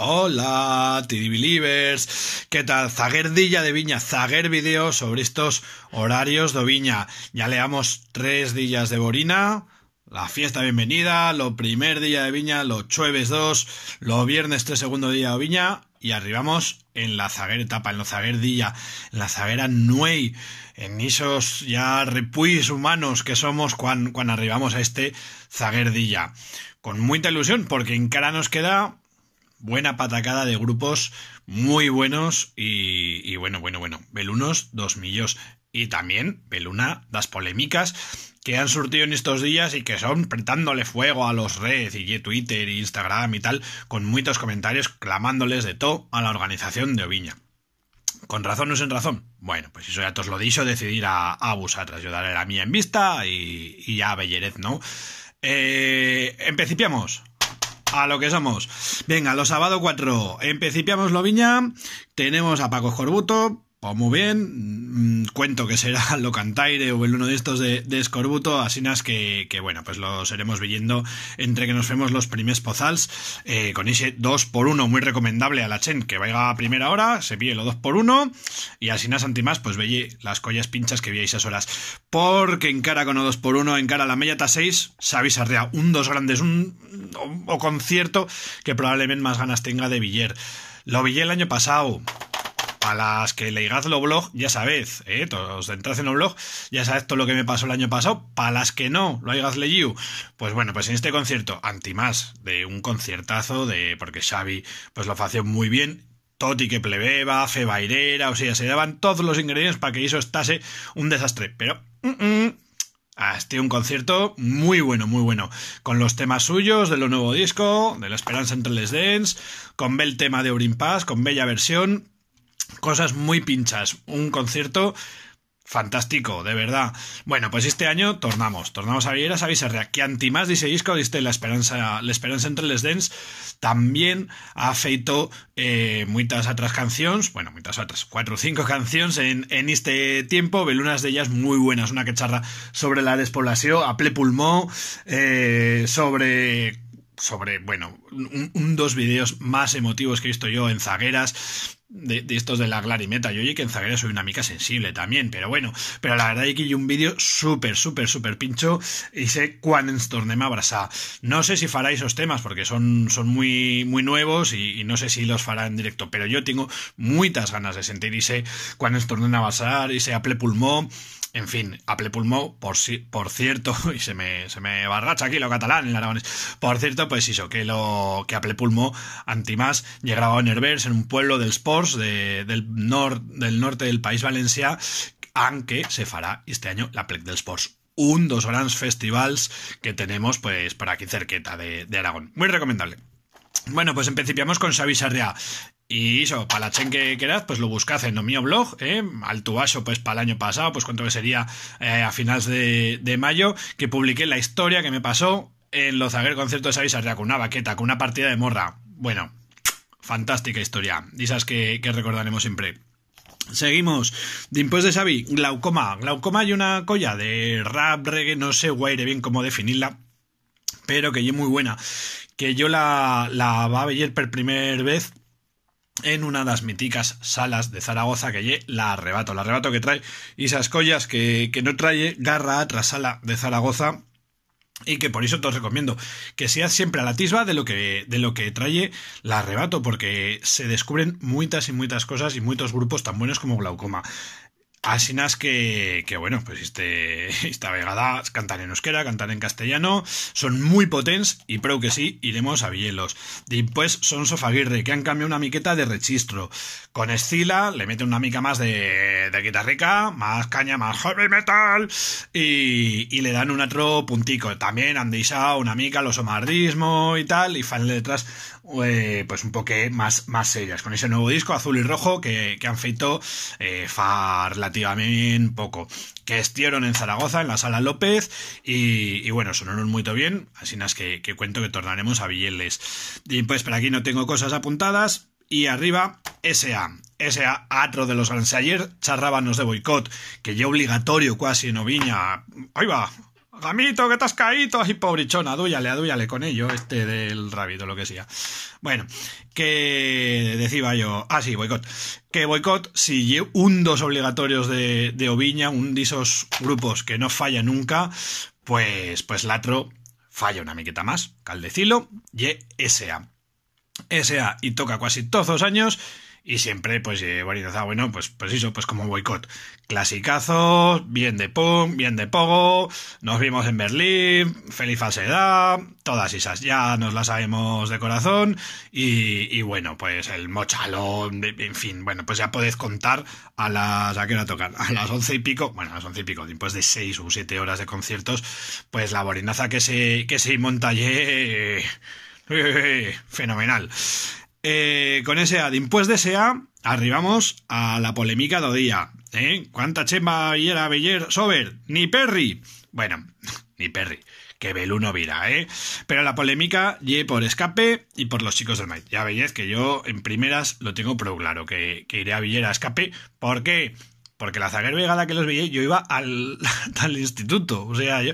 Hola, TD Believers. ¿Qué tal? Zaguerdilla de Viña, Zaguer Video sobre estos horarios de Viña. Ya leamos tres días de Borina, la fiesta bienvenida, lo primer día de Viña, los jueves dos, Lo viernes tres, segundo día de Viña y arribamos en la zaguer etapa, en la Zaguerdilla, en la zaguera nuey, en esos ya repuis humanos que somos cuando, cuando arribamos a este Zaguerdilla. Con mucha ilusión porque en cara nos queda buena patacada de grupos muy buenos y, bueno, bueno, bueno, Belunos, dos millos y también Beluna, las polémicas que han surtido en estos días y que son pretándole fuego a los redes y Twitter y Instagram y tal, con muchos comentarios clamándoles de todo a la organización de Oviña. ¿Con razón o sin razón? Bueno, pues eso ya te os lo dicho, decidir a, abusar, Yo daré la mía en vista y, ya a Bellerez, ¿no? Eh, empecipiamos a lo que somos. Venga, los sábado 4. Empecipiamos viña Tenemos a Paco Corbuto pues muy bien, mm, cuento que será Locantaire o el uno de estos de, de Escorbuto, así que, que bueno, pues lo seremos viendo entre que nos vemos los primeros pozals eh, con ese 2 por 1 muy recomendable a la Chen, que vaya a primera hora, se pille lo 2 por 1 y asinas antimás, pues veis las collas pinchas que veíais esas horas. Porque encara con o 2 por 1 encara la mellata 6, sabéis arrea un dos grandes, un o, concierto que probablemente más ganas tenga de Villar. Lo vi el año pasado, para las que leigáis lo blog ya sabéis, ¿eh? Todos entráis en lo blog ya sabéis todo lo que me pasó el año pasado. Para las que no lo hayas leído, pues bueno, pues en este concierto, antimás, de un conciertazo, de porque Xavi pues lo hacía muy bien. Toti que plebeba, Fe Bairera, o sea, se daban todos los ingredientes para que eso estase un desastre. Pero... ...ah... Este un concierto muy bueno, muy bueno. Con los temas suyos, de lo nuevo disco, de la esperanza entre les dance, con bel tema de Obrin Pass, con bella versión cosas muy pinchas. Un concierto fantástico, de verdad. Bueno, pues este año tornamos, tornamos a villeras a aquí que más dice disco, diste la esperanza, la esperanza entre les dens, también ha feito eh, muchas otras canciones, bueno, muchas otras, cuatro o cinco canciones en, este tiempo, unas de ellas muy buenas, una que charla sobre la despoblación, a ple pulmó, eh, sobre sobre, bueno, un, dos vídeos más emotivos que he visto yo en zagueras. De, estos de la Glarimeta. Yo oye que en zagueras soy una mica sensible también, pero bueno. Pero la verdad es que hay un vídeo súper, súper, súper pincho y sé cuán en tornem No sé si fará esos temas porque son, son muy, muy nuevos y, no sé si los fará en directo, pero yo tengo muchas ganas de sentir y sé cuán tornem a y sé aple pulmó. En fin, Apple Pulmó, por, por cierto, y se me, se me barracha aquí lo catalán en aragones. Por cierto, pues eso, que lo que a Pulmo, Antimas, llegaba a Nervers en un pueblo del Sports del, del norte del País Valencia, aunque se fará este año la Plec del Sports un dos grandes festivals que tenemos pues por aquí cerqueta de, Aragón. Muy recomendable. Bueno, pues empezamos con Xavi Sarriá. Y eso, para la chen que queráis, pues lo buscad en mi blog, ¿eh? al tubaso pues para el año pasado, pues cuánto que sería eh, a finales de, de mayo, que publiqué la historia que me pasó en los zaguer conciertos de Avisar ya con una baqueta, con una partida de morra. Bueno, fantástica historia. Isas que, recordaremos siempre. Seguimos. Después de Xavi, glaucoma. Glaucoma y una colla de rap, reggae, no sé guaire bien cómo definirla, pero que es muy buena. Que yo la, la va a ver por primera vez en una de las míticas salas de Zaragoza que la arrebato. La arrebato que trae y esas collas que, que no trae garra a otra sala de Zaragoza y que por eso te recomiendo que seas siempre a la tisba de lo que, de lo que trae la arrebato, porque se descubren muchas y muchas cosas y muchos grupos tan buenos como Glaucoma. Asinas que, que, bueno, pues este, esta vegada cantan en euskera, cantan en castellano, son muy potentes y creo que sí, iremos a Villelos. Después son Sofaguirre, que han cambiado una miqueta de registro. Con Estila le mete una mica más de, de guitarrica, más caña, más heavy metal y, y le dan un otro puntico. También han deixado una mica los omardismo y tal y fan letras eh, pues un poco más, más serias, con ese nuevo disco azul y rojo que, han feito eh, relativamente poco, que estieron en Zaragoza, en la Sala López, y, bueno, sonaron muy bien, así nas que, que, cuento que tornaremos a Villeles. Y pues por aquí no tengo cosas apuntadas, y arriba S.A., ese atro de los ansayer ayer charrábanos de boicot que ya obligatorio casi no viña ahí va Gamito, que te has caído. así pobrichona, adúyale, adúyale con ello, este del rabito, lo que sea. Bueno, que decía yo. Ah, sí, boicot. Que boicot, si un dos obligatorios de, de Oviña, un de esos grupos que no falla nunca, pues, pues Latro falla una miqueta más. Caldecilo y SA. SA y toca casi todos los años y siempre pues eh, ah, bueno, pues, pues eso, pues como boicot. clasicazo, bien de pum, bien de pogo, nos vimos en Berlín, feliz falsedad, todas esas, ya nos las sabemos de corazón y, bueno, pues el mochalón, en fin, bueno, pues ya podéis contar a las, ¿a qué hora tocan? A las once y pico, bueno, a las once y pico, después de seis o siete horas de conciertos, pues la borinaza que se, que se monta allí, eh, eh, eh, fenomenal. Eh, con ese A. Pues de arribamos a la polémica de día. ¿eh? ¿Cuánta chema Villera, Villera, Sober? Ni Perry. Bueno, ni Perry. Que Beluno no vira, ¿eh? Pero la polémica y por escape y por los chicos del Maid, Ya veis que yo en primeras lo tengo pro claro, que, iré a Villera a escape. ¿Por qué? Porque porque la zaguer la que los vi yo iba al, al instituto. O sea, yo,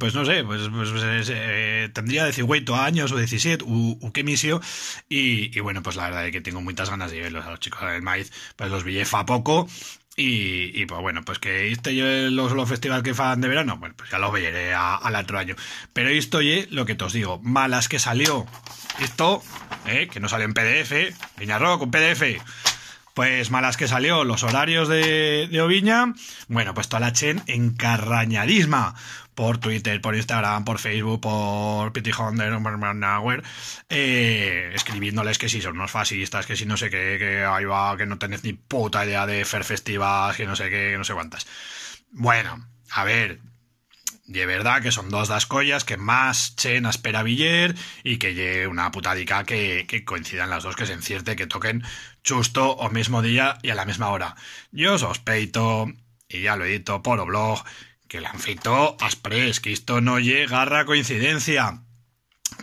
pues no sé, pues, pues, pues eh, eh, tendría decir tendría 18 años o 17, u, qué misio. Y, bueno, pues la verdad es que tengo muchas ganas de verlos a los chicos del maíz. Pues los vi fa poco. Y, pues bueno, pues que este yo los, los festivales que fan de verano, bueno, pues ya los veré al otro año. Pero esto oye lo que te os digo, malas que salió esto, eh, que no salió en PDF, Peñarro con PDF. Pues malas que salió, los horarios de, Oviña, bueno, pues toda la chen encarrañadisma por Twitter, por Instagram, por Facebook, por Pity Honda, eh, escribiéndoles que si son unos fascistas, que si no sé qué, que ahí va, que no tenés ni puta idea de fer festivas, que no sé qué, que no sé cuántas. Bueno, a ver, de verdad que son dos das collas que más chen a espera y que lle una putadica que, que coincidan las dos, que se encierte, que toquen justo o mismo día y a la misma hora. Yo sospeito, y ya lo he dicho por oblog, blog, que el anfito aspres, que esto no llega a coincidencia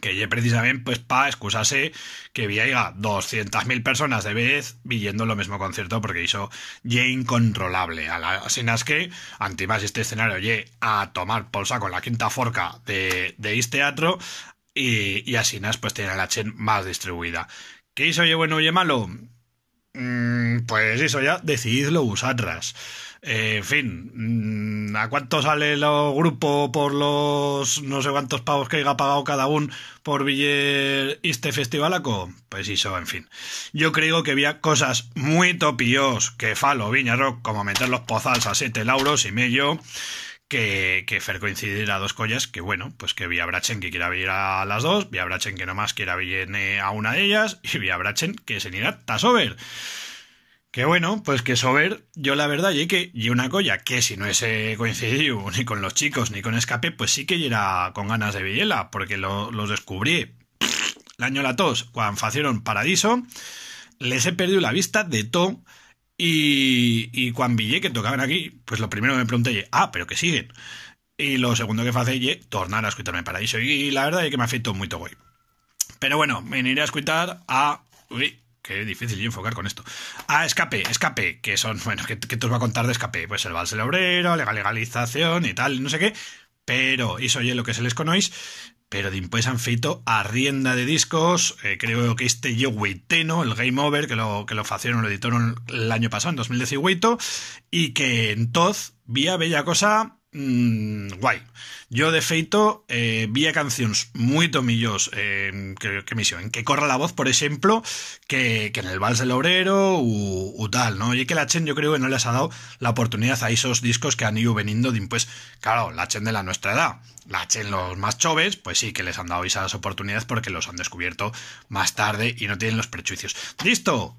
que ye precisamente pues pa excusase, que doscientas 200.000 personas de vez viendo lo mismo concierto porque hizo ye incontrolable Así la que antimás este escenario ye a tomar polsa con la quinta forca de, de este teatro y, y nas pues tiene la chen más distribuida ¿qué hizo ye bueno ye malo? Mm, pues eso ya decididlo usatras eh, en fin, mm, ¿a cuánto sale el grupo por los no sé cuántos pavos que haya pagado cada uno por Viller este festivalaco? Pues eso, en fin. Yo creo que había cosas muy topillos que falo Viñarrock, como meter los pozals a 7 lauros y medio, que, que fer coincidir a dos collas, que bueno, pues que Vía Brachen que quiera venir a las dos, Vía Brachen que nomás quiera venir a una de ellas, y Vía Brachen que se irá Tasover. Que bueno, pues que sober, yo la verdad, y que, y una colla, que si no ese coincidido ni con los chicos ni con Escape, pues sí que era con ganas de Villela, porque lo, los descubrí el año la tos, cuando hicieron Paradiso, les he perdido la vista de todo, y, y cuando vi que tocaban aquí, pues lo primero que me pregunté, ah, pero que siguen. Y lo segundo que hice, tornar a escucharme Paradiso, y la verdad es que me afectó muy todo Pero bueno, me a escuchar a... Qué difícil yo enfocar con esto. Ah, escape, escape, que son, bueno, que, te os va a contar de escape. Pues el vals del obrero, legalización y tal, no sé qué. Pero, y soy lo que se les conoce, pero de impuestos han feito arrienda de discos, eh, creo que este yo Teno, el Game Over, que lo, que lo facieron, lo editaron el año pasado, en 2018, y que entonces, vía bella cosa, mmm, guay. Yo, de feito, eh, vi a canciones muy tomillos, que, misión, que corra la voz, por ejemplo que, en el Vals del Obrero u, tal, ¿no? Y que la Chen yo creo que no les ha dado la oportunidad a esos discos que han ido veniendo pues, claro, la Chen de la nuestra edad. La Chen los más choves, pues sí que les han dado esas oportunidades porque los han descubierto más tarde y no tienen los prejuicios. ¡Listo!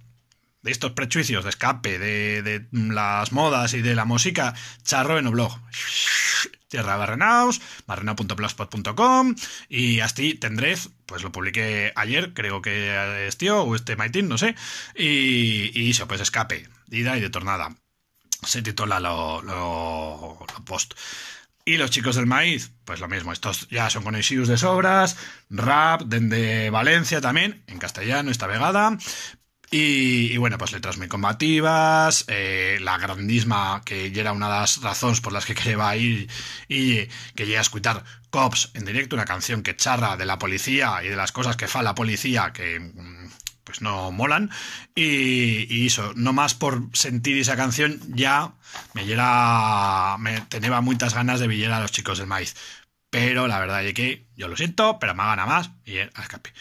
de estos prejuicios de escape, de, las modas y de la música, charro en un blog. Tierra Barrenaus, ...barrenau.blogspot.com... y así tendréis, pues lo publiqué ayer, creo que este o este maitín... no sé, y, y eso, pues escape, ida y de tornada. Se titula lo, lo, post. Y los chicos del maíz, pues lo mismo, estos ya son conocidos de sobras, rap, desde Valencia también, en castellano esta vegada, y, bueno, pues letras muy combativas, eh, la grandísima que era una de las razones por las que quería ir y que llegué a escuchar Cops en directo, una canción que charra de la policía y de las cosas que fa la policía que mm, pues no molan y, eso, no más por sentir esa canción ya me llega, me tenía muchas ganas de villar a los chicos del maíz, pero la verdad es que yo lo siento, pero me gana más y a escape.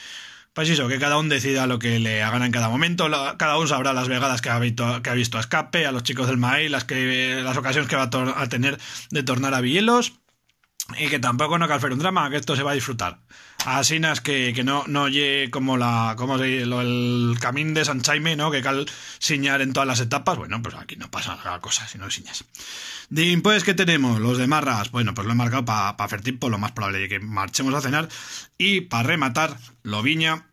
Pues eso, que cada uno decida lo que le haga en cada momento, cada uno sabrá las vegadas que ha visto, que ha visto a escape, a los chicos del maíz, las, que, las ocasiones que va a, tener de tornar a Villelos, y que tampoco no calfer un drama, que esto se va a disfrutar. Así que, no, no llegue como la como el camino de San Jaime, ¿no? Que cal siñar en todas las etapas. Bueno, pues aquí no pasa nada, cosa si no siñas. pues, ¿qué tenemos? Los de Marras. Bueno, pues lo he marcado para hacer tipo pues lo más probable que marchemos a cenar. Y para rematar, lo viña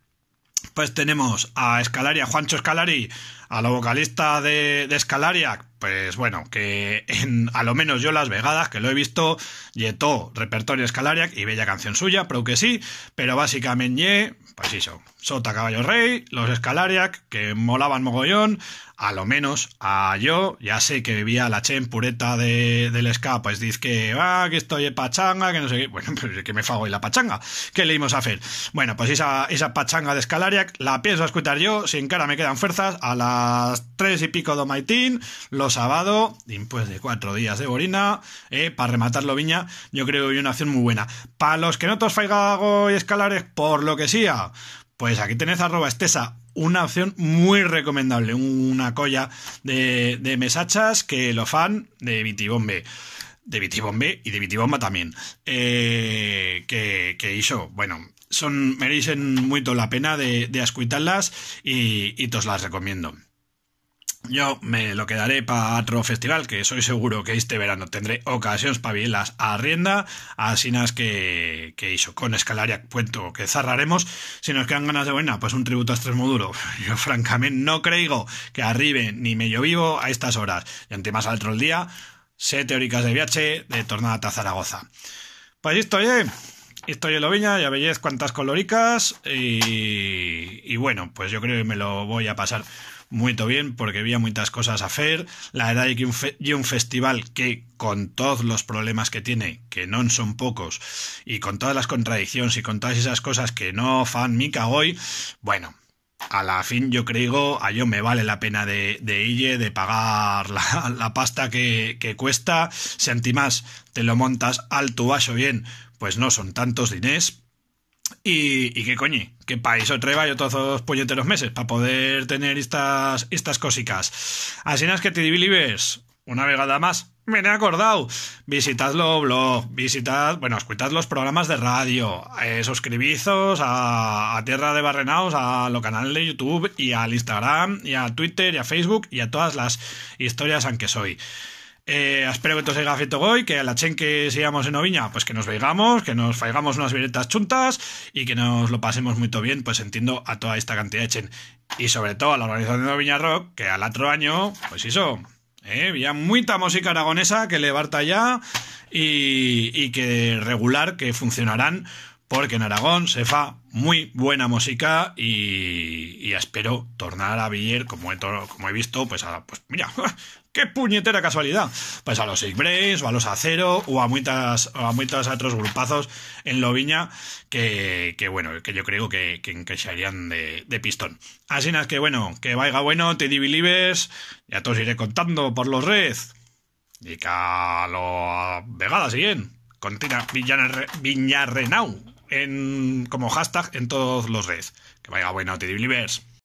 pues tenemos a Escalaria, Juancho Escalari, a la vocalista de, de Escalaria, pues bueno, que en, a lo menos yo Las Vegadas, que lo he visto, Yetó, repertorio Escalaria y bella canción suya, pero que sí, pero básicamente, pues eso, Sota Caballo Rey, los Escalariac, que molaban mogollón, a lo menos a yo, ya sé que vivía la en pureta de, del ska, pues dice que, ah, que estoy pachanga, que no sé qué, bueno, pues que me fago y la pachanga, ¿qué leímos a hacer? Bueno, pues esa, esa pachanga de Escalariac la pienso escuchar yo, Si en cara me quedan fuerzas, a las tres y pico de Maitín, los sábado, después de cuatro días de borina, eh, para rematarlo viña, yo creo que una acción muy buena. Para los que no os faigago y escalares... por lo que sea, pues aquí tenés arroba estesa, una opción muy recomendable, una colla de, de mesachas que lo fan de Vitibombe de Vitibombe y de Vitibomba también. Eh, que, que, hizo, bueno, son, merecen mucho la pena de, de y, y os las recomiendo. Yo me lo quedaré para otro festival que soy seguro que este verano tendré ocasiones para vivirlas a rienda, asinas que, que hizo con escalaria cuento que cerraremos Si nos quedan ganas de buena, pues un tributo a Extremoduro. Yo francamente no creo que arribe ni medio vivo a estas horas. Y ante más alto el día, sé teóricas de viaje de tornada a Zaragoza. Pues listo, ¿eh? Estoy en viña... ya veis cuántas coloricas. Y, bueno, pues yo creo que me lo voy a pasar muy bien porque había muchas cosas a hacer. La edad de que un, festival que con todos los problemas que tiene, que no son pocos, y con todas las contradicciones y con todas esas cosas que no fan mica hoy, bueno, a la fin yo creo, a yo me vale la pena de, de de pagar la, la pasta que, que cuesta. Si más te lo montas al vaso bien, pues no son tantos dinés. Y, y qué coño, ...qué país o yo todos los puñeteros meses para poder tener estas, estas cosicas. Así es que te divilibes una vegada más. Me he acordado. Visitad blog, visitad, bueno, escuchad los programas de radio, eh, suscribizos a, a, Tierra de Barrenaos, a lo canal de YouTube y al Instagram y a Twitter y a Facebook y a todas las historias aunque soy. Eh, espero que todos sea feito hoy, que a la chen que sigamos en Noviña pues que nos veigamos, que nos faigamos unas viñetas chuntas y que nos lo pasemos muy bien, pues entiendo a toda esta cantidad de chen. Y sobre todo a la organización de Noviña Rock, que al otro año, pues eso, eh, había mucha música aragonesa que le barta ya y, y que regular, que funcionarán porque en Aragón se fa muy buena música y, espero tornar a Villar, como he, visto, pues, a, pues mira, qué puñetera casualidad, pues a los Six Brains o a los Acero o a muchas otros grupazos en Loviña que, que bueno, que yo creo que, que de, pistón. Así que bueno, que vaya bueno, te Believers, ya todos iré contando por los red y que a lo vegada siguen. Contina Renau en, como hashtag en todos los redes. Que vaya buena, Teddy